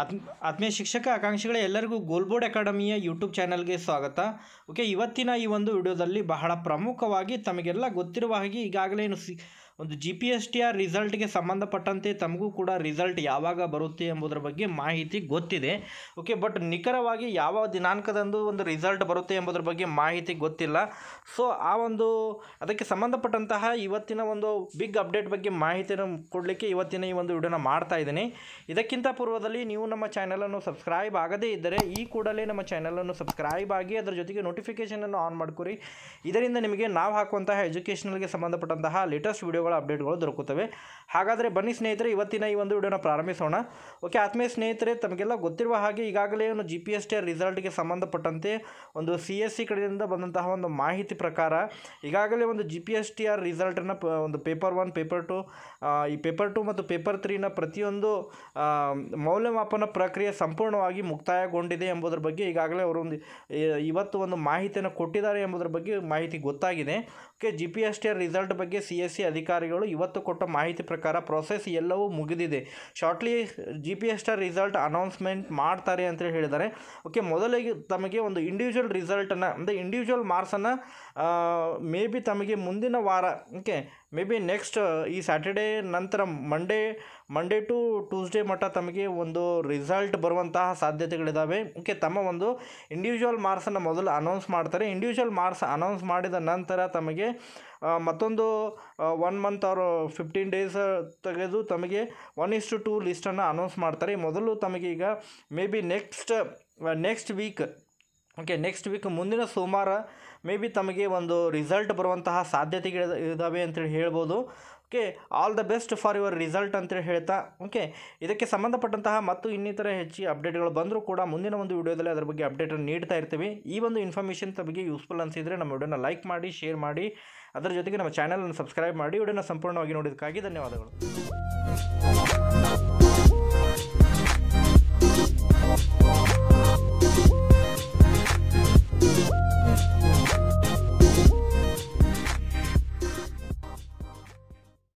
ಆತ್ಮ ಆತ್ಮೀಯ ಶಿಕ್ಷಕ ಆಕಾಂಕ್ಷಿಗಳೇ ಎಲ್ಲರಿಗೂ ಗೋಲ್ಬೋರ್ಡ್ ಅಕಾಡೆಮಿಯ ಯೂಟ್ಯೂಬ್ ಚಾನಲ್ಗೆ ಸ್ವಾಗತ ಓಕೆ ಇವತ್ತಿನ ಈ ಒಂದು ವಿಡಿಯೋದಲ್ಲಿ ಬಹಳ ಪ್ರಮುಖವಾಗಿ ತಮಗೆಲ್ಲ ಗೊತ್ತಿರುವ ಹಾಗೆ ಈಗಾಗಲೇ ಏನು ಸಿ ಒಂದು ಜಿ ಪಿ ಎಸ್ ಟಿಯ ರಿಸಲ್ಟ್ಗೆ ಸಂಬಂಧಪಟ್ಟಂತೆ ತಮಗೂ ಕೂಡ ರಿಸಲ್ಟ್ ಯಾವಾಗ ಬರುತ್ತೆ ಎಂಬುದರ ಬಗ್ಗೆ ಮಾಹಿತಿ ಗೊತ್ತಿದೆ ಓಕೆ ಬಟ್ ನಿಖರವಾಗಿ ಯಾವ ದಿನಾಂಕದಂದು ಒಂದು ರಿಸಲ್ಟ್ ಬರುತ್ತೆ ಎಂಬುದರ ಬಗ್ಗೆ ಮಾಹಿತಿ ಗೊತ್ತಿಲ್ಲ ಸೊ ಆ ಒಂದು ಅದಕ್ಕೆ ಸಂಬಂಧಪಟ್ಟಂತಹ ಇವತ್ತಿನ ಒಂದು ಬಿಗ್ ಅಪ್ಡೇಟ್ ಬಗ್ಗೆ ಮಾಹಿತಿಯನ್ನು ಕೊಡಲಿಕ್ಕೆ ಇವತ್ತಿನ ಈ ಒಂದು ವಿಡಿಯೋನ ಮಾಡ್ತಾ ಇದ್ದೀನಿ ಇದಕ್ಕಿಂತ ಪೂರ್ವದಲ್ಲಿ ನೀವು ನಮ್ಮ ಚಾನಲನ್ನು ಸಬ್ಸ್ಕ್ರೈಬ್ ಆಗದೇ ಇದ್ದರೆ ಈ ಕೂಡಲೇ ನಮ್ಮ ಚಾನಲನ್ನು ಸಬ್ಸ್ಕ್ರೈಬ್ ಆಗಿ ಅದರ ಜೊತೆಗೆ ನೋಟಿಫಿಕೇಷನನ್ನು ಆನ್ ಮಾಡ್ಕೊರಿ ಇದರಿಂದ ನಿಮಗೆ ನಾವು ಹಾಕುವಂತಹ ಎಜುಕೇಷನಲ್ಗೆ ಸಂಬಂಧಪಟ್ಟಂತಹ ಲೇಟೆಸ್ಟ್ ವಿಡಿಯೋಗಳು ಅಪ್ಡೇಟ್ಗಳು ದೊರಕುತ್ತವೆ ಹಾಗಾದರೆ ಬನ್ನಿ ಸ್ನೇಹಿತರೆ ಇವತ್ತಿನ ಈ ಒಂದು ವಿಡಿಯೋನ ಪ್ರಾರಂಭಿಸೋಣ ಓಕೆ ಆತ್ಮೀಯ ಸ್ನೇಹಿತರೆ ತಮಗೆಲ್ಲ ಗೊತ್ತಿರುವ ಹಾಗೆ ಈಗಾಗಲೇ ಒಂದು ಜಿ ಪಿ ಎಸ್ ಟಿ ರಿಸಲ್ಟ್ಗೆ ಸಂಬಂಧಪಟ್ಟಂತೆ ಒಂದು ಸಿ ಎಸ್ ಸಿ ಕಡೆಯಿಂದ ಬಂದಂತಹ ಒಂದು ಮಾಹಿತಿ ಪ್ರಕಾರ ಈಗಾಗಲೇ ಒಂದು G P S T R ರಿಸಲ್ಟನ್ನು ಒಂದು ಪೇಪರ್ ಒನ್ ಪೇಪರ್ ಟು ಈ ಪೇಪರ್ ಟು ಮತ್ತು ಪೇಪರ್ ತ್ರೀನ ಪ್ರತಿಯೊಂದು ಮೌಲ್ಯಮಾಪನ ಪ್ರಕ್ರಿಯೆ ಸಂಪೂರ್ಣವಾಗಿ ಮುಕ್ತಾಯಗೊಂಡಿದೆ ಎಂಬುದರ ಬಗ್ಗೆ ಈಗಾಗಲೇ ಒಂದು ಇವತ್ತು ಒಂದು ಮಾಹಿತಿಯನ್ನು ಕೊಟ್ಟಿದ್ದಾರೆ ಎಂಬುದರ ಬಗ್ಗೆ ಮಾಹಿತಿ ಗೊತ್ತಾಗಿದೆ okay G P S T R result ಬಗ್ಗೆ ಸಿ ಎಸ್ ಸಿ ಅಧಿಕಾರಿ ಅಧಿಕಾರಿಗಳು ಇವತ್ತು ಕೊಟ್ಟ ಮಾಹಿತಿ ಪ್ರಕಾರ ಪ್ರೊಸೆಸ್ ಎಲ್ಲವೂ ಮುಗಿದಿದೆ shortly G P S T R result announcement ಮಾಡ್ತಾರೆ ಅಂತ ಹೇಳಿದ್ದಾರೆ ಓಕೆ ಮೊದಲಿಗೆ ತಮಗೆ ಒಂದು ಇಂಡಿವಿಜುವಲ್ ರಿಸಲ್ಟನ್ನು ಅಂದರೆ ಇಂಡಿವಿಜುವಲ್ ಮಾರ್ಕ್ಸನ್ನು ಮೇ ಬಿ ತಮಗೆ ಮುಂದಿನ ವಾರ ಓಕೆ ಮೇ ಬಿ ನೆಕ್ಸ್ಟ್ ಈ ಸ್ಯಾಟರ್ಡೇ ನಂತರ ಮಂಡೇ ಮಂಡೇ ಟು ಟ್ಯೂಸ್ಡೇ ಮಟ್ಟ ತಮಗೆ ಒಂದು ರಿಸಲ್ಟ್ ಬರುವಂತಹ ಸಾಧ್ಯತೆಗಳಿದ್ದಾವೆ ಓಕೆ ತಮ್ಮ ಒಂದು ಇಂಡಿವಿಜುವಲ್ ಮಾರ್ಕ್ಸನ್ನು ಮೊದಲು ಅನೌನ್ಸ್ ಮಾಡ್ತಾರೆ ಇಂಡಿವಿಜುವಲ್ ಮಾರ್ಕ್ಸ್ ಅನೌನ್ಸ್ ಮಾಡಿದ ನಂತರ ತಮಗೆ ಮತ್ತೊಂದು ಒನ್ ಮಂತ್ ಅವರು ಫಿಫ್ಟೀನ್ ಡೇಸ್ ತೆಗೆದು ತಮಗೆ ಒನ್ ಇಸ್ಟು ಟೂ ಲಿಸ್ಟನ್ನು ಅನೌನ್ಸ್ ಮಾಡ್ತಾರೆ ಮೊದಲು ತಮಗೆ ಈಗ maybe next next week okay next week ಮುಂದಿನ ಸೋಮವಾರ ಮೇ ಬಿ ತಮಗೆ ಒಂದು ರಿಸಲ್ಟ್ ಬರುವಂತಹ ಸಾಧ್ಯತೆಗಳು ಇದ್ದಾವೆ ಅಂತೇಳಿ ಹೇಳ್ಬೋದು okay all the best for your result ಅಂತೇಳಿ ಹೇಳ್ತಾ ಓಕೆ ಇದಕ್ಕೆ ಸಂಬಂಧಪಟ್ಟಂತಹ ಮತ್ತು ಇನ್ನಿತರ ಹೆಚ್ಚು ಅಪ್ಡೇಟ್ಗಳು ಬಂದರೂ ಕೂಡ ಮುಂದಿನ ಒಂದು ವಿಡಿಯೋದಲ್ಲಿ ಅದರ ಬಗ್ಗೆ ಅಪ್ಡೇಟನ್ನು ನೀಡ್ತಾ ಇರ್ತೀವಿ ಈ ಒಂದು ಇನ್ಫಾರ್ಮೇಷನ್ ತಮಗೆ ಯೂಸ್ಫುಲ್ ಅನಿಸಿದರೆ ನಮ್ಮ ವಿಡಿಯೋನ ಲೈಕ್ ಮಾಡಿ ಶೇರ್ ಮಾಡಿ ಅದರ ಜೊತೆಗೆ ನಮ್ಮ ಚಾನಲನ್ನು ಸಬ್ಸ್ಕ್ರೈಬ್ ಮಾಡಿ ವಿಡಿಯೋನ ಸಂಪೂರ್ಣವಾಗಿ ನೋಡಿದ್ದಕ್ಕಾಗಿ ಧನ್ಯವಾದಗಳು